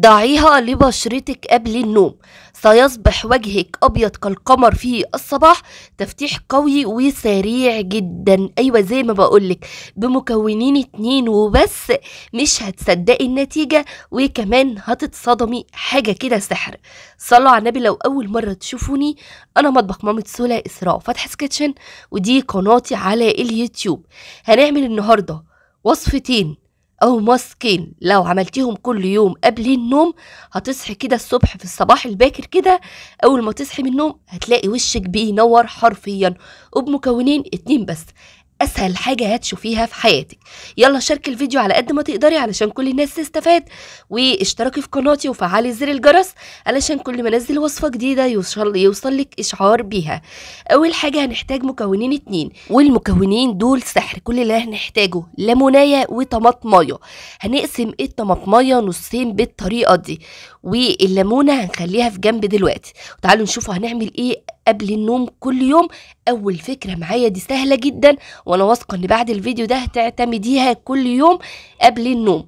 ضعيها لبشرتك قبل النوم سيصبح وجهك أبيض كالقمر في الصباح تفتيح قوي وسريع جدا أيوة زي ما بقولك بمكونين اتنين وبس مش هتصدقي النتيجة وكمان هتتصدمي حاجة كده سحر صلوا على النبي لو أول مرة تشوفوني أنا مطبخ مامة سولا إسراء فتح سكتشن ودي قناتي على اليوتيوب هنعمل النهاردة وصفتين او ماسكين لو عملتيهم كل يوم قبل النوم هتصحي كده الصبح في الصباح الباكر كده اول ما تصحي من النوم هتلاقي وشك بينور حرفيا وبمكونين اتنين بس اسهل حاجه هتشوفيها في حياتك يلا شاركي الفيديو على قد ما تقدري علشان كل الناس تستفاد واشتركي في قناتي وفعلي زر الجرس علشان كل ما انزل وصفه جديده يوصل يوصلك اشعار بيها اول حاجه هنحتاج مكونين اتنين والمكونين دول سحر كل اللي هنحتاجه ليمونيه وطماطمايه هنقسم الطماطمايه نصين بالطريقه دي والليمونه هنخليها في جنب دلوقتي وتعالوا نشوفوا هنعمل ايه قبل النوم كل يوم اول فكره معايا دي سهله جدا وانا واثقه ان بعد الفيديو ده هتعتمديها كل يوم قبل النوم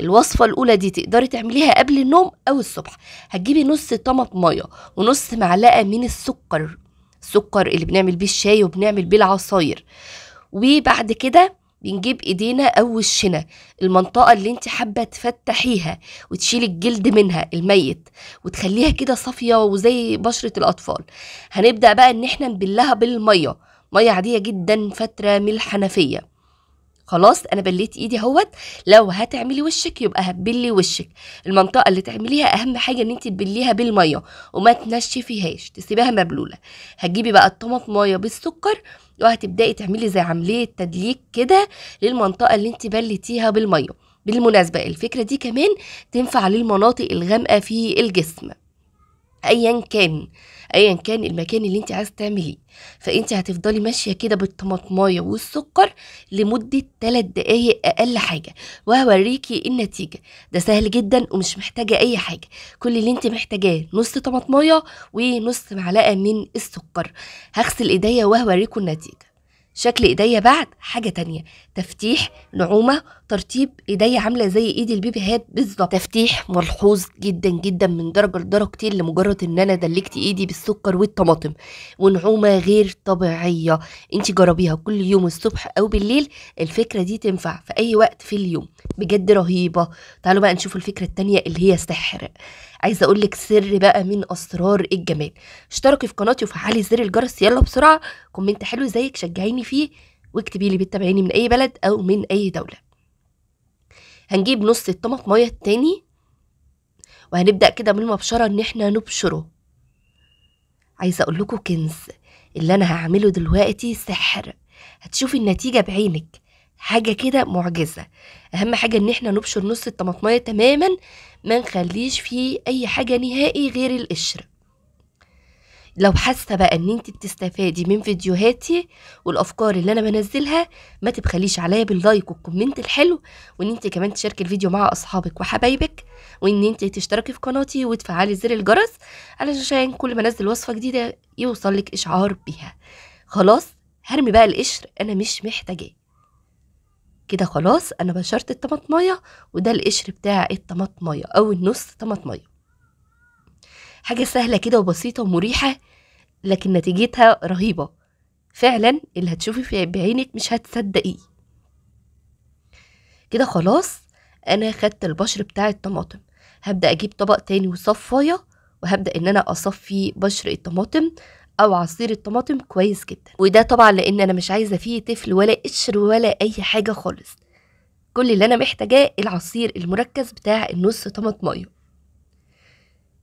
الوصفة الأولى دي تقدري تعمليها قبل النوم أو الصبح هتجيبي نص طمط مية ونص معلقة من السكر السكر اللي بنعمل بيه الشاي وبنعمل بيه العصاير وبعد كده بنجيب ايدينا او وشنا المنطقه اللي انت حابه تفتحيها وتشيلي الجلد منها الميت وتخليها كده صافيه وزي بشره الاطفال هنبدا بقى ان احنا نبلها بالميه ميه عاديه جدا فتره من الحنفيه خلاص انا بليت ايدي اهوت لو هتعملي وشك يبقى هتبلي وشك المنطقه اللي تعمليها اهم حاجه ان انت تبليها بالميه وما تنشفيهاش تسيبيها مبلوله هتجيبي بقى الطماط ميه بالسكر وهتبداي تعملي زي عمليه تدليك كده للمنطقه اللي انت بليتيها بالميه بالمناسبه الفكره دي كمان تنفع للمناطق الغامقه في الجسم ايا كان ايا كان المكان اللي انت عايز تعمليه فانت هتفضلي ماشيه كده بالطماطمايه والسكر لمده 3 دقايق اقل حاجه وهوريكي النتيجه ده سهل جدا ومش محتاجه اي حاجه كل اللي انت محتاجاه نص طماطمايه ونص معلقه من السكر هغسل ايديا وهوريكم النتيجه شكل ايديا بعد حاجة تانية تفتيح نعومة ترطيب ايديا عاملة زي ايد البيبي هات بالظبط تفتيح ملحوظ جدا جدا من درجة لدرجتين لمجرد ان انا دلكت ايدي بالسكر والطماطم ونعومة غير طبيعية انت جربيها كل يوم الصبح او بالليل الفكرة دي تنفع في اي وقت في اليوم بجد رهيبة تعالوا بقى نشوف الفكرة التانية اللي هي استحرق عايزه اقول لك سر بقى من اسرار الجمال اشتركي في قناتي وفعلي زر الجرس يلا بسرعه كومنت حلو زيك شجعيني فيه واكتبي لي بتتابعيني من اي بلد او من اي دوله هنجيب نص الطماط ميه التاني وهنبدا كده بالمبشره ان احنا نبشره عايزه اقول لكم كنز اللي انا هعمله دلوقتي سحر هتشوفي النتيجه بعينك حاجه كده معجزه اهم حاجه ان احنا نبشر نص الطماطمايه تماما ما نخليش فيه اي حاجه نهائي غير القشر لو حاسه بقى ان انت بتستفادي من فيديوهاتي والافكار اللي انا بنزلها ما تبخليش عليا باللايك والكومنت الحلو وان انت كمان تشاركي الفيديو مع اصحابك وحبايبك وان انت تشتركي في قناتي وتفعلي زر الجرس علشان كل ما انزل وصفه جديده يوصلك اشعار بيها خلاص هرمي بقى القشر انا مش محتاجاه كده خلاص انا بشرت الطماطمايه وده القشر بتاع الطماطمايه او النص طماطمايه حاجه سهله كده وبسيطه ومريحه لكن نتيجتها رهيبه فعلا اللي هتشوفي في بعينك مش هتصدقيه كده خلاص انا خدت البشر بتاع الطماطم هبدا اجيب طبق تاني وصفايه وهبدا ان انا اصفي بشر الطماطم او عصير الطماطم كويس جدا وده طبعا لان انا مش عايزه فيه تفل ولا قشر ولا اي حاجه خالص كل اللي انا محتاجاه العصير المركز بتاع النص طماطميه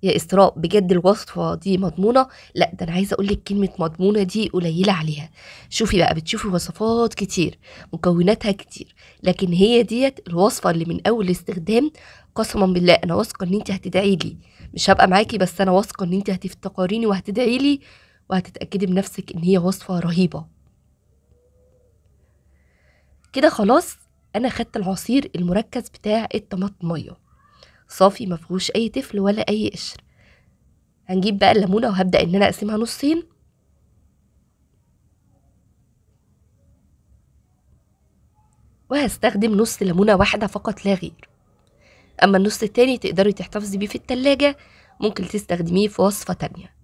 يا اسراء بجد الوصفة دي مضمونة لا ده أنا عايزة أقولك كلمة مضمونة دي قليلة عليها شوفي بقى بتشوفي وصفات كتير مكوناتها كتير لكن هي ديت الوصفة اللي من أول استخدام قسما بالله أنا واثقة إن أنت هتدعي لي مش هبقى معاكي بس أنا واثقة إن أنت هتفتقريني وهتدعي لي وهتتأكدي بنفسك إن هي وصفة رهيبة كده خلاص أنا خدت العصير المركز بتاع الطماطمية صافي مفهوش أي تفل ولا أي قشر هنجيب بقى الليمونة وهبدأ إن أنا أقسمها نصين وهستخدم نص ليمونة واحدة فقط لا غير أما النص التاني تقدري تحتفظي بيه في التلاجة ممكن تستخدميه في وصفة تانية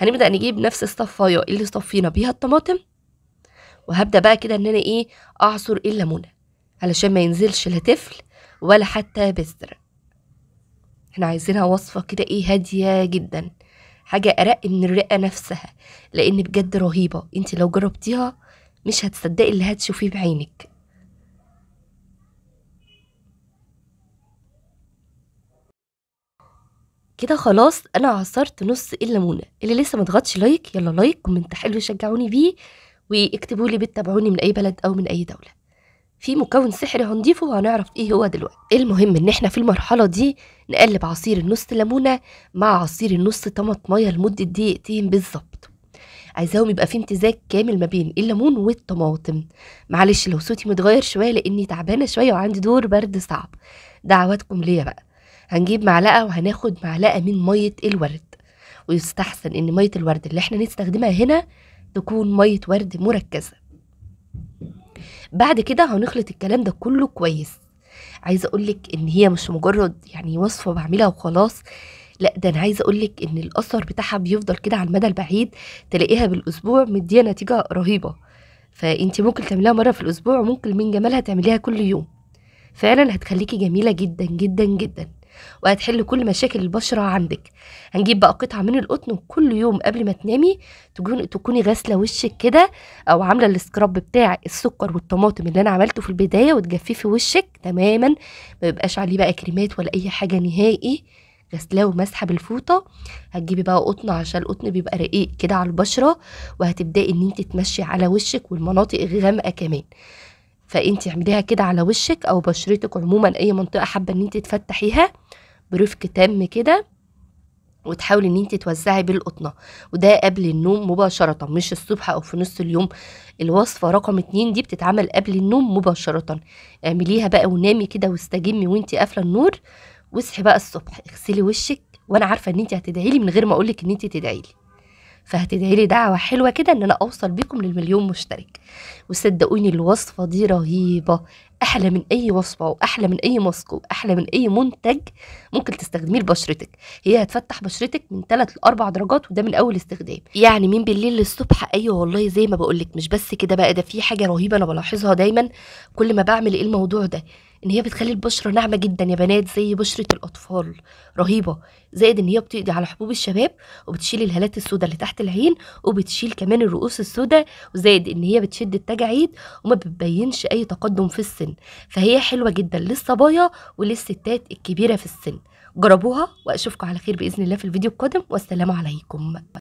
هنبدا نجيب نفس الصفايه اللي صفينا بيها الطماطم وهبدا بقى كده ان انا ايه اعصر الليمونه علشان ما ينزلش لا تفل ولا حتى بذر احنا عايزينها وصفه كده ايه هاديه جدا حاجه ارق من الرقه نفسها لان بجد رهيبه انت لو جربتيها مش هتصدقي اللي هتشوفيه بعينك كده خلاص انا عصرت نص الليمونه اللي لسه ما ضغطش لايك يلا لايك كومنت حلو شجعوني بيه واكتبوا لي بتتابعوني من اي بلد او من اي دوله في مكون سحري هنضيفه وهنعرف ايه هو دلوقتي المهم ان احنا في المرحله دي نقلب عصير النص ليمونه مع عصير النص طماطميه لمده دقيقتين بالظبط عايزاهم يبقى في امتزاج كامل ما بين الليمون والطماطم معلش لو صوتي متغير شويه لاني تعبانه شويه وعندي دور برد صعب دعواتكم ليا بقى هنجيب معلقه وهناخد معلقه من ميه الورد ويستحسن ان ميه الورد اللي احنا نستخدمها هنا تكون ميه ورد مركزه بعد كده هنخلط الكلام ده كله كويس عايزه اقولك ان هي مش مجرد يعني وصفه بعملها وخلاص لا ده انا عايزه اقولك ان الاثر بتاعها بيفضل كده على المدى البعيد تلاقيها بالاسبوع مديه نتيجه رهيبه فانت ممكن تعمليها مره في الاسبوع وممكن من جمالها تعمليها كل يوم فعلا هتخليكي جميله جدا جدا جدا وهتحل كل مشاكل البشرة عندك هنجيب بقى قطعة من القطن وكل يوم قبل ما تنامي تكوني غاسلة وشك كده أو عاملة السكراب بتاع السكر والطماطم اللي أنا عملته في البداية وتجففي وشك تماما ما بيبقاش عليه بقى كريمات ولا أي حاجة نهائي غسلاه ومسحه بالفوطه هتجيبي بقى قطن عشان القطن بيبقى رقيق كده على البشره وهتبداي ان انت تمشي على وشك والمناطق الغامقه كمان فانت اعمليها كده على وشك او بشرتك عموما اي منطقه حابه ان انت تفتحيها برفق تام كده وتحاولي ان انت توزعي بالقطنه وده قبل النوم مباشره مش الصبح او في نص اليوم الوصفه رقم اتنين دي بتتعمل قبل النوم مباشره اعمليها بقى ونامي كده واستجمي وانت قافله النور واصحي بقى الصبح اغسلي وشك وانا عارفه ان انت هتدعيلي من غير ما اقولك ان انت تدعيلي فهتدعي لي دعوه حلوه كده ان انا اوصل بيكم للمليون مشترك وصدقوني الوصفه دي رهيبه احلى من اي وصفه واحلى من اي ماسك واحلى من اي منتج ممكن تستخدميه لبشرتك هي هتفتح بشرتك من 3 ل 4 درجات وده من اول استخدام يعني من بالليل للصبح ايوه والله زي ما بقولك مش بس كده بقى ده في حاجه رهيبه انا بلاحظها دايما كل ما بعمل ايه الموضوع ده ان هي بتخلي البشره ناعمه جدا يا بنات زي بشره الاطفال رهيبه زائد ان هي بتقضي على حبوب الشباب وبتشيل الهالات السوداء اللي تحت العين وبتشيل كمان الرؤوس السوداء وزائد ان هي بتشد التجاعيد وما بتبينش اي تقدم في السن فهي حلوه جدا للصبايا وللستات الكبيره في السن جربوها واشوفكم على خير باذن الله في الفيديو القادم والسلام عليكم